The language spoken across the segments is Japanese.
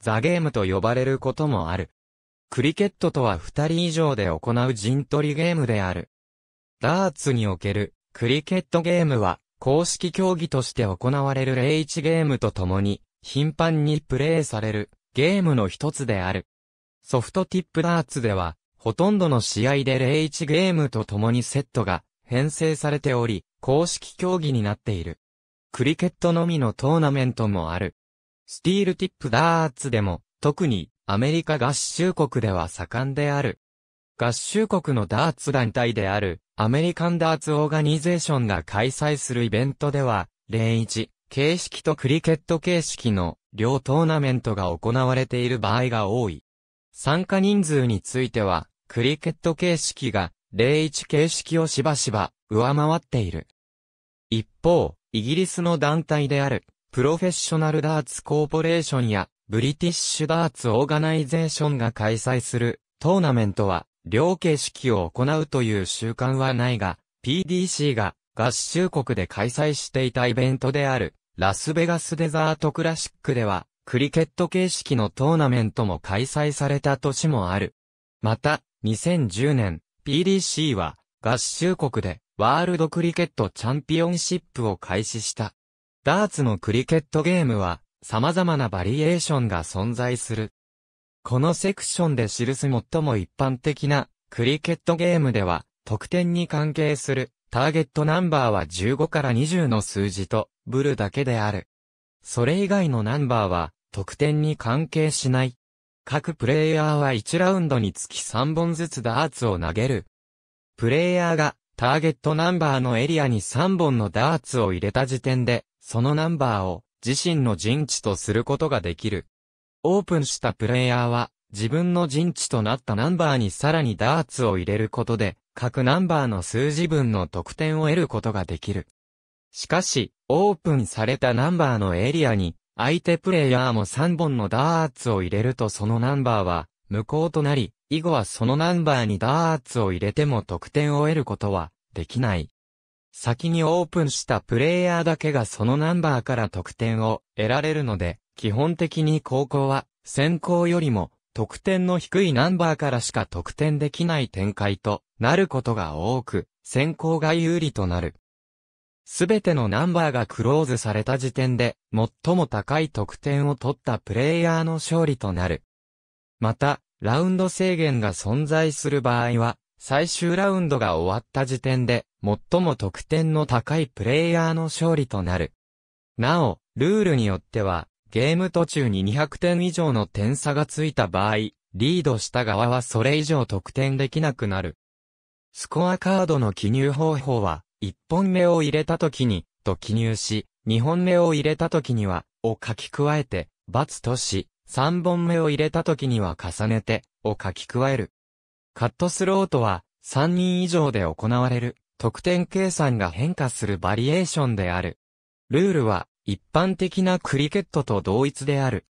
ザゲームと呼ばれることもある。クリケットとは二人以上で行う陣取りゲームである。ダーツにおけるクリケットゲームは公式競技として行われる0 1ゲームとともに頻繁にプレイされるゲームの一つである。ソフトティップダーツではほとんどの試合で0 1ゲームとともにセットが編成されており公式競技になっている。クリケットのみのトーナメントもある。スティールティップダーツでも、特にアメリカ合衆国では盛んである。合衆国のダーツ団体である、アメリカンダーツオーガニゼーションが開催するイベントでは、例1、形式とクリケット形式の両トーナメントが行われている場合が多い。参加人数については、クリケット形式が零1形式をしばしば上回っている。一方、イギリスの団体であるプロフェッショナルダーツコーポレーションや、ブリティッシュダーツオーガナイゼーションが開催するトーナメントは、両形式を行うという習慣はないが、PDC が合衆国で開催していたイベントである、ラスベガスデザートクラシックでは、クリケット形式のトーナメントも開催された年もある。また、2010年、PDC は、合衆国で、ワールドクリケットチャンピオンシップを開始した。ダーツのクリケットゲームは、様々なバリエーションが存在する。このセクションで記す最も一般的なクリケットゲームでは、得点に関係するターゲットナンバーは15から20の数字とブルだけである。それ以外のナンバーは得点に関係しない。各プレイヤーは1ラウンドにつき3本ずつダーツを投げる。プレイヤーがターゲットナンバーのエリアに3本のダーツを入れた時点で、そのナンバーを自身の陣地とすることができる。オープンしたプレイヤーは、自分の陣地となったナンバーにさらにダーツを入れることで、各ナンバーの数字分の得点を得ることができる。しかし、オープンされたナンバーのエリアに、相手プレイヤーも3本のダーツを入れるとそのナンバーは、無効となり、以後はそのナンバーにダーツを入れても得点を得ることはできない。先にオープンしたプレイヤーだけがそのナンバーから得点を得られるので、基本的に高校は先行よりも得点の低いナンバーからしか得点できない展開となることが多く、先行が有利となる。すべてのナンバーがクローズされた時点で、最も高い得点を取ったプレイヤーの勝利となる。また、ラウンド制限が存在する場合は、最終ラウンドが終わった時点で、最も得点の高いプレイヤーの勝利となる。なお、ルールによっては、ゲーム途中に200点以上の点差がついた場合、リードした側はそれ以上得点できなくなる。スコアカードの記入方法は、1本目を入れた時に、と記入し、2本目を入れた時には、を書き加えて、×とし、三本目を入れた時には重ねて、を書き加える。カットスローとは、三人以上で行われる、得点計算が変化するバリエーションである。ルールは、一般的なクリケットと同一である。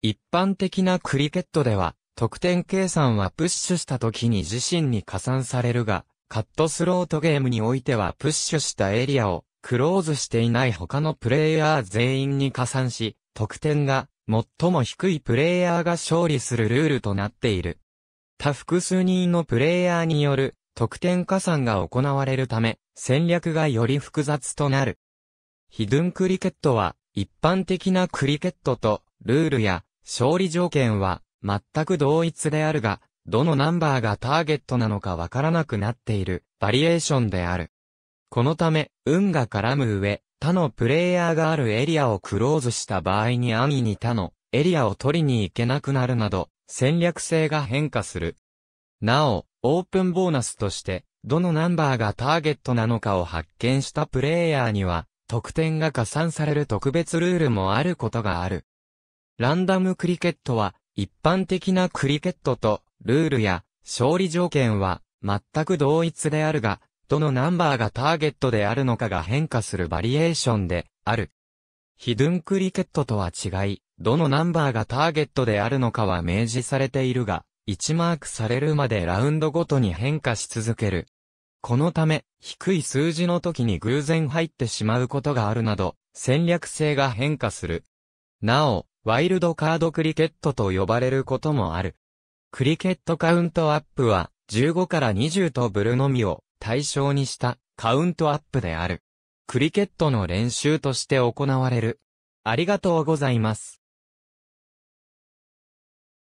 一般的なクリケットでは、得点計算はプッシュした時に自身に加算されるが、カットスロートゲームにおいてはプッシュしたエリアをクローズしていない他のプレイヤー全員に加算し、得点が最も低いプレイヤーが勝利するルールとなっている。他複数人のプレイヤーによる得点加算が行われるため、戦略がより複雑となる。ヒドゥンクリケットは、一般的なクリケットと、ルールや、勝利条件は、全く同一であるが、どのナンバーがターゲットなのかわからなくなっている、バリエーションである。このため、運が絡む上、他のプレイヤーがあるエリアをクローズした場合に安易に他のエリアを取りに行けなくなるなど、戦略性が変化する。なお、オープンボーナスとして、どのナンバーがターゲットなのかを発見したプレイヤーには、得点が加算される特別ルールもあることがある。ランダムクリケットは、一般的なクリケットと、ルールや、勝利条件は、全く同一であるが、どのナンバーがターゲットであるのかが変化するバリエーションである。ヒドゥンクリケットとは違い、どのナンバーがターゲットであるのかは明示されているが、1マークされるまでラウンドごとに変化し続ける。このため、低い数字の時に偶然入ってしまうことがあるなど、戦略性が変化する。なお、ワイルドカードクリケットと呼ばれることもある。クリケットカウントアップは、15から20とブルのみを対象にしたカウントアップである。クリケットの練習として行われる。ありがとうございます。